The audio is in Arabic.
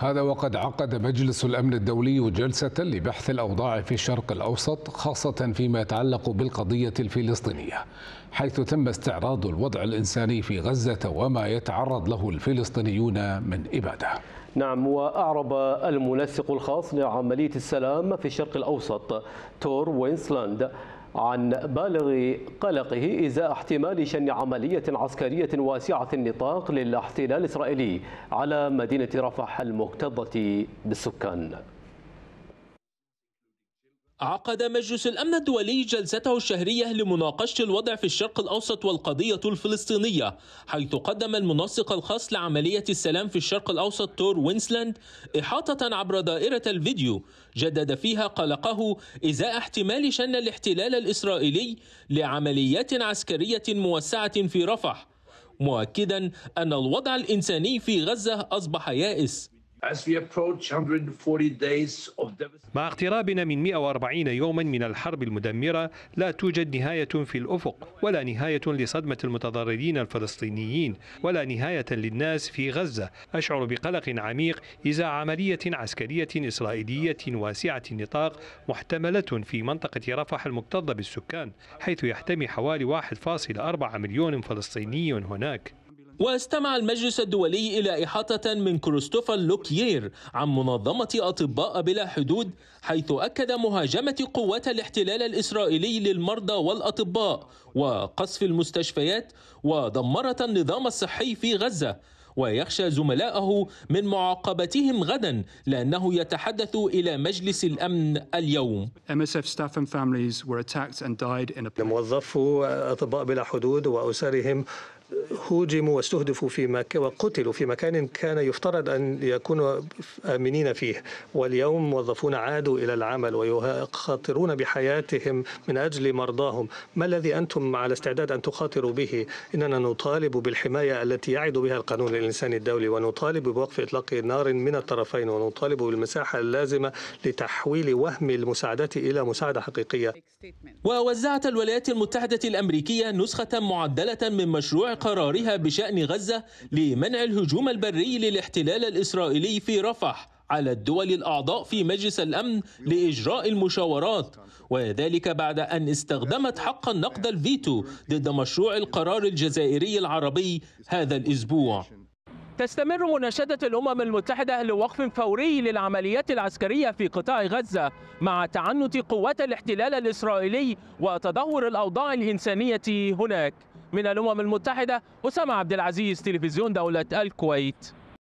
هذا وقد عقد مجلس الأمن الدولي جلسة لبحث الأوضاع في الشرق الأوسط خاصة فيما يتعلق بالقضية الفلسطينية حيث تم استعراض الوضع الإنساني في غزة وما يتعرض له الفلسطينيون من إبادة نعم وأعرب المنسق الخاص لعملية السلام في الشرق الأوسط تور وينسلاند عن بالغ قلقه إزاء احتمال شن عملية عسكرية واسعة النطاق للاحتلال الإسرائيلي على مدينة رفح المكتظة بالسكان عقد مجلس الأمن الدولي جلسته الشهرية لمناقشة الوضع في الشرق الأوسط والقضية الفلسطينية حيث قدم المنسق الخاص لعملية السلام في الشرق الأوسط تور وينسلاند إحاطة عبر دائرة الفيديو جدد فيها قلقه إزاء احتمال شن الاحتلال الإسرائيلي لعمليات عسكرية موسعة في رفح مؤكدا أن الوضع الإنساني في غزة أصبح يائس مع اقترابنا من 140 يوما من الحرب المدمرة لا توجد نهاية في الأفق ولا نهاية لصدمة المتضررين الفلسطينيين ولا نهاية للناس في غزة أشعر بقلق عميق إذا عملية عسكرية إسرائيلية واسعة النطاق محتملة في منطقة رفح المكتظة بالسكان حيث يحتمي حوالي 1.4 مليون فلسطيني هناك واستمع المجلس الدولي إلى إحاطة من كريستوفر لوكيير عن منظمة أطباء بلا حدود حيث أكد مهاجمة قوات الاحتلال الإسرائيلي للمرضى والأطباء وقصف المستشفيات ودمرت النظام الصحي في غزة ويخشى زملائه من معاقبتهم غدا لأنه يتحدث إلى مجلس الأمن اليوم موظفو أطباء بلا حدود وأسرهم هوجموا واستهدفوا في مكة وقتلوا في مكان كان يفترض أن يكونوا آمنين فيه واليوم موظفون عادوا إلى العمل ويخاطرون بحياتهم من أجل مرضاهم ما الذي أنتم على استعداد أن تخاطروا به إننا نطالب بالحماية التي يعد بها القانون الإنساني الدولي ونطالب بوقف إطلاق نار من الطرفين ونطالب بالمساحة اللازمة لتحويل وهم المساعدات إلى مساعدة حقيقية ووزعت الولايات المتحدة الأمريكية نسخة معدلة من مشروع قرار قرارها بشأن غزة لمنع الهجوم البري للاحتلال الإسرائيلي في رفح على الدول الأعضاء في مجلس الأمن لإجراء المشاورات وذلك بعد أن استخدمت حق النقد الفيتو ضد مشروع القرار الجزائري العربي هذا الأسبوع تستمر مناشدة الأمم المتحدة لوقف فوري للعمليات العسكرية في قطاع غزة مع تعنت قوات الاحتلال الإسرائيلي وتدهور الأوضاع الإنسانية هناك من الأمم المتحدة أسامة عبد العزيز تلفزيون دولة الكويت